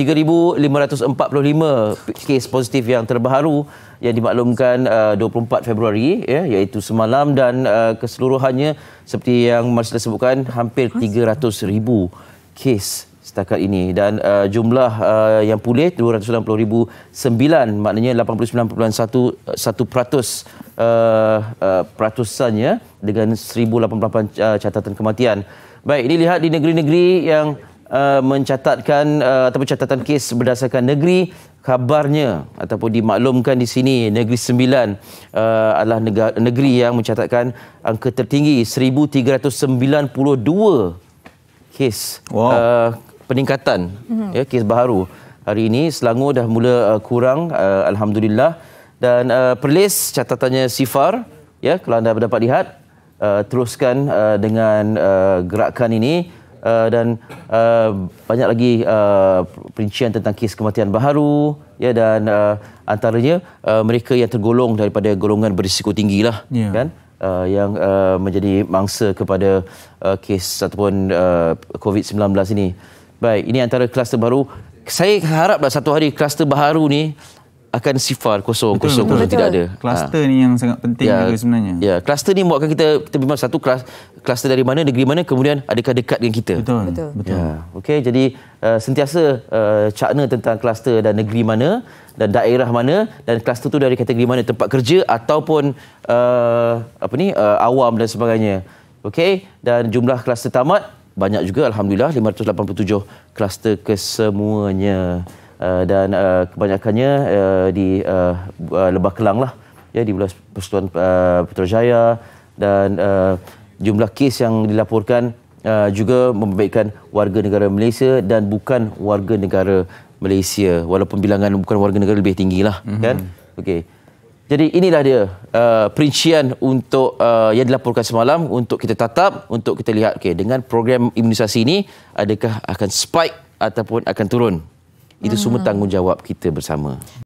3545 kes positif yang terbaru yang dimaklumkan uh, 24 Februari ya iaitu semalam dan uh, keseluruhannya seperti yang Marsila sebutkan hampir 300,000 kes setakat ini dan uh, jumlah uh, yang pulih 290,009 maknanya 89.1% uh, uh, peratusannya dengan 1088 uh, catatan kematian. Baik, ini lihat di negeri-negeri yang Uh, mencatatkan uh, ataupun catatan kes berdasarkan negeri kabarnya ataupun dimaklumkan di sini negeri sembilan uh, adalah negara, negeri yang mencatatkan angka tertinggi 1,392 kes wow. uh, peningkatan mm-hmm. ya, kes baru hari ini Selangor dah mula uh, kurang uh, alhamdulillah dan uh, Perlis catatannya sifar ya kalau anda dapat lihat uh, teruskan uh, dengan uh, gerakan ini Eh, dan uh, banyak lagi uh, perincian tentang kes kematian baharu ya dan uh, antaranya uh, mereka yang tergolong daripada golongan berisiko tinggilah yeah. kan uh, yang uh, menjadi mangsa kepada uh, kes ataupun uh, COVID-19 ini. Baik, ini antara kluster baru. Saya haraplah satu hari kluster baharu ni akan sifar kosong betul, kosong betul, betul. tidak ada. Kluster ha. ni yang sangat penting ya, juga sebenarnya. Ya, kluster ni buatkan kita kita memang satu kelas kluster dari mana negeri mana kemudian adakah dekat dengan kita. Betul. Betul. betul. Ya. Okey, jadi uh, sentiasa uh, cakna tentang kluster dan negeri mana dan daerah mana dan kluster tu dari kategori mana tempat kerja ataupun uh, apa ni uh, awam dan sebagainya. Okey, dan jumlah kluster tamat banyak juga alhamdulillah 587 kluster kesemuanya. Eh, dan uh, kebanyakannya uh, di uh, Lebah Kelang lah ya di belas Persatuan uh, Putrajaya dan uh, jumlah kes yang dilaporkan uh, juga membaikkan warga negara Malaysia dan bukan warga negara Malaysia walaupun bilangan bukan warga negara lebih tinggilah mm-hmm. kan okey jadi inilah dia uh, perincian untuk uh, yang dilaporkan semalam untuk kita tatap untuk kita lihat okey dengan program imunisasi ini adakah akan spike ataupun akan turun itu semua hmm. tanggungjawab kita bersama.